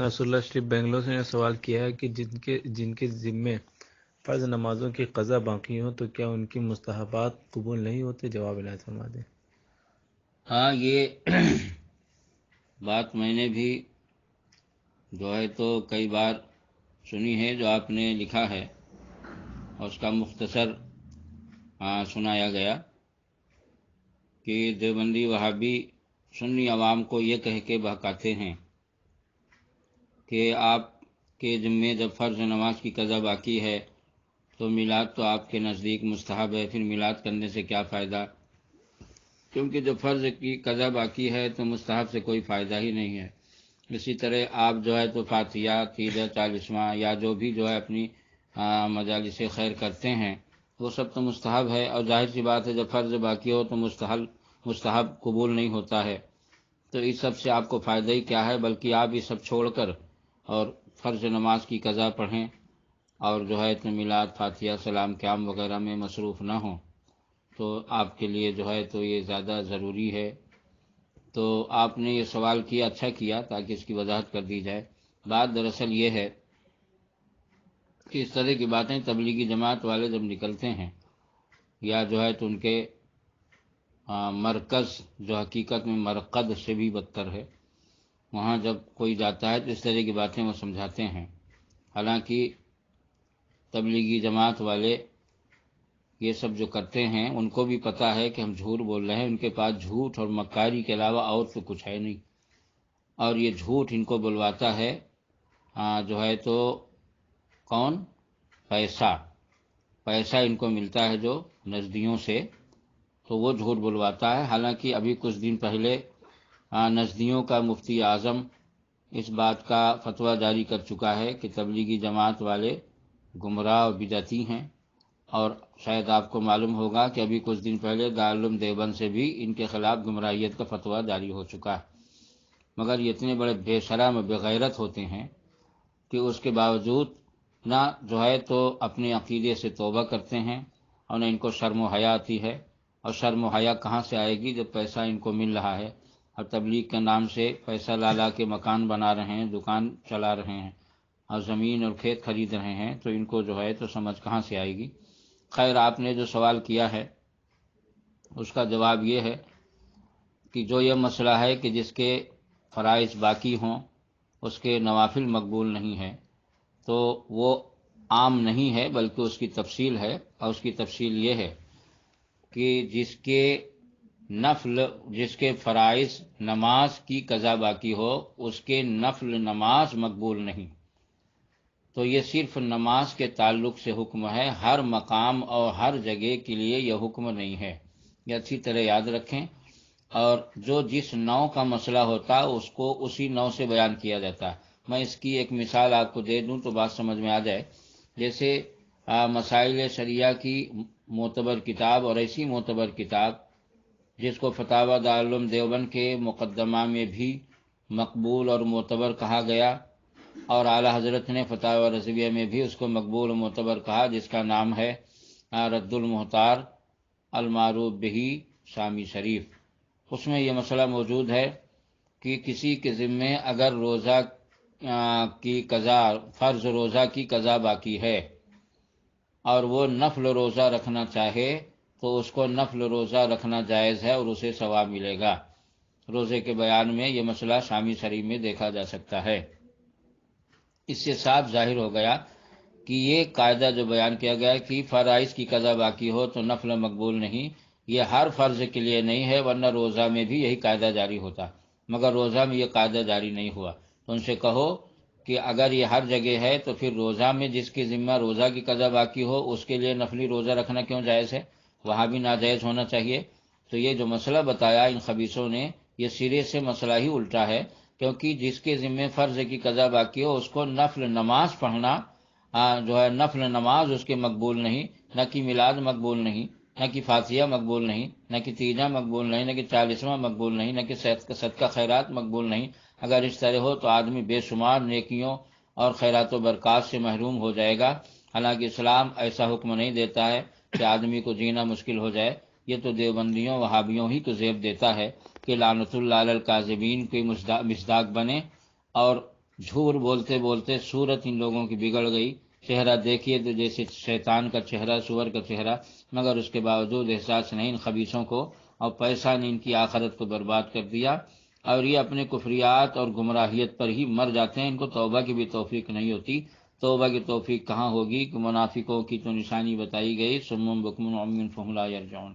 नासुल्ला शरीफ बेंगलोर से सवाल किया है कि जिनके जिनके ज़िम्मे फ़र्ज़ नमाज़ों की कज़ा बाकी हो तो क्या उनकी मुस्तबात कबूल नहीं होते जवाब इलाज फरमा दें हाँ ये बात मैंने भी जो है तो कई बार सुनी है जो आपने लिखा है और उसका मुख्तसर हाँ, सुनाया गया कि देवबंदी वहाबी सुन्नी आवाम को ये कह के बहकाते हैं कि आपके जिम्मे जब फ़र्ज नमाज की कज़ा बाकी है तो मिलाद तो आपके नज़दीक मुस्तहब है फिर मिलाद करने से क्या फ़ायदा क्योंकि जो फ़र्ज़ की कज़ा बाकी है तो मुस्तहब से कोई फ़ायदा ही नहीं है इसी तरह आप जो है तो फातिया तीजा चालीसवा या जो भी जो है अपनी मजाल से खैर करते हैं वो सब तो मुस्तहब है और जाहिर सी बात है जब फ़र्ज़ बाकी हो तो मुस्तहल मुस्तहब कबूल नहीं होता है तो इस सब से आपको फ़ायदा ही क्या है बल्कि आप ये सब छोड़कर और फ़र्ज नमाज की कज़ा पढ़ें और जो है तो मिलाद फातिया सलाम क्याम वगैरह में मसरूफ़ ना हों तो आपके लिए जो है तो ये ज़्यादा ज़रूरी है तो आपने ये सवाल किया अच्छा किया ताकि इसकी वजाहत कर दी जाए बात दरअसल ये है कि इस तरह की बातें तबलीगी जमात वाले जब निकलते हैं या जो है तो उनके मरकज़ जो हकीकत में मरकद से भी बदतर है वहाँ जब कोई जाता है तो इस तरह की बातें वो समझाते हैं हालांकि तबलीगी जमात वाले ये सब जो करते हैं उनको भी पता है कि हम झूठ बोल रहे हैं उनके पास झूठ और मक्कारी के अलावा और तो कुछ है नहीं और ये झूठ इनको बुलवाता है आ, जो है तो कौन पैसा पैसा इनको मिलता है जो नज़दियों से तो वो झूठ बुलवाता है हालांकि अभी कुछ दिन पहले हाँ, नजदियों का मुफ्ती आज़म इस बात का फतवा जारी कर चुका है कि तबलीगी जमात वाले गुमराह और बिदती हैं और शायद आपको मालूम होगा कि अभी कुछ दिन पहले गालुम देवबंद से भी इनके खिलाफ गुमराहियत का फतवा जारी हो चुका है मगर ये इतने बड़े बेशरम बेगैरत होते हैं कि उसके बावजूद ना जो है तो अपने अकीदे से तोबा करते हैं और ना इनको शर्म हया आती है और शर्म हया कहाँ से आएगी जब पैसा इनको मिल रहा है और तबलीग के नाम से पैसा ला ला के मकान बना रहे हैं दुकान चला रहे हैं और ज़मीन और खेत खरीद रहे हैं तो इनको जो है तो समझ कहाँ से आएगी खैर आपने जो सवाल किया है उसका जवाब ये है कि जो यह मसला है कि जिसके फ़राइज बाकी हों उसके नवाफिल मकबूल नहीं है तो वो आम नहीं है बल्कि उसकी तफसील है और उसकी तफसील ये है कि जिसके नफल जिसके फ़राइज नमाज की कज़ा बाकी हो उसके नफल नमाज मकबूल नहीं तो ये सिर्फ नमाज के ताल्लुक से हुक्म है हर मकाम और हर जगह के लिए यह हुक्म नहीं है ये अच्छी तरह याद रखें और जो जिस नौ का मसला होता है उसको उसी नाव से बयान किया जाता है मैं इसकी एक मिसाल आपको दे दूं तो बात समझ में आ जाए जैसे मसाइल शरिया की मोतबर किताब और ऐसी मोतबर किताब जिसको फतावा दारुम देवबंद के मुकदमा में भी मकबूल और मोतबर कहा गया और आला हजरत ने फतावा रजविया में भी उसको मकबूल मोतबर कहा जिसका नाम है मोहतार अलमारूब बही शामी शरीफ उसमें यह मसला मौजूद है कि किसी के ज़िम्मे अगर रोज़ा की कज़ा फ़र्ज़ रोज़ा की कज़ा बाकी है और वो नफल रोज़ा रखना चाहे तो उसको नफल रोज़ा रखना जायज़ है और उसे सवाब मिलेगा रोज़े के बयान में यह मसला शामी शरीफ में देखा जा सकता है इससे साफ जाहिर हो गया कि ये कायदा जो बयान किया गया कि फ़राइज़ की कज़ा बाकी हो तो नफल मकबूल नहीं ये हर फ़र्ज़ के लिए नहीं है वरना रोज़ा में भी यही कायदा जारी होता मगर रोज़ा में यह कायदा जारी नहीं हुआ तो उनसे कहो कि अगर ये हर जगह है तो फिर रोज़ा में जिसकी ज़िम्मा रोज़ा की कज़ा बाकी हो उसके लिए नफली रोज़ा रखना क्यों जायज़ है वहाँ भी नाजायज़ होना चाहिए तो ये जो मसला बताया इन खबीसों ने ये सिरे से मसला ही उल्टा है क्योंकि जिसके ज़िम्मे फ़र्ज की कज़ा बाकी हो उसको नफल नमाज पढ़ना जो है नफल नमाज उसके मकबूल नहीं न कि मिलाद मकबूल नहीं न कि फासिया मकबूल नहीं न कि तीजा मकबूल नहीं न कि चालीसवा मकबूल नहीं न कि सदका खैरात मकबूल नहीं अगर इस तरह हो तो आदमी बेशुमार नेकियों और खैरात बरक़ात से महरूम हो जाएगा हालांकि इस्लाम ऐसा हुक्म नहीं देता है कि आदमी को जीना मुश्किल हो जाए ये तो देवबंदियों वहाबियों ही को जेब देता है कि लानतुल्लाल काजबीन के मिसदाक बने और झूठ बोलते बोलते सूरत इन लोगों की बिगड़ गई चेहरा देखिए तो जैसे शैतान का चेहरा सुअर का चेहरा मगर उसके बावजूद एहसास नहीं इन खबीसों को और पैसा ने इनकी आखरत को बर्बाद कर दिया और ये अपने कुफरियात और गुमराहियत पर ही मर जाते हैं इनको तोबा की भी तोफीक नहीं होती तोबा की तोफ़ी कहाँ होगी कि मुनाफिकों की तो निशानी बताई गई सुमन बकमन अमिन फमला यर यरजौन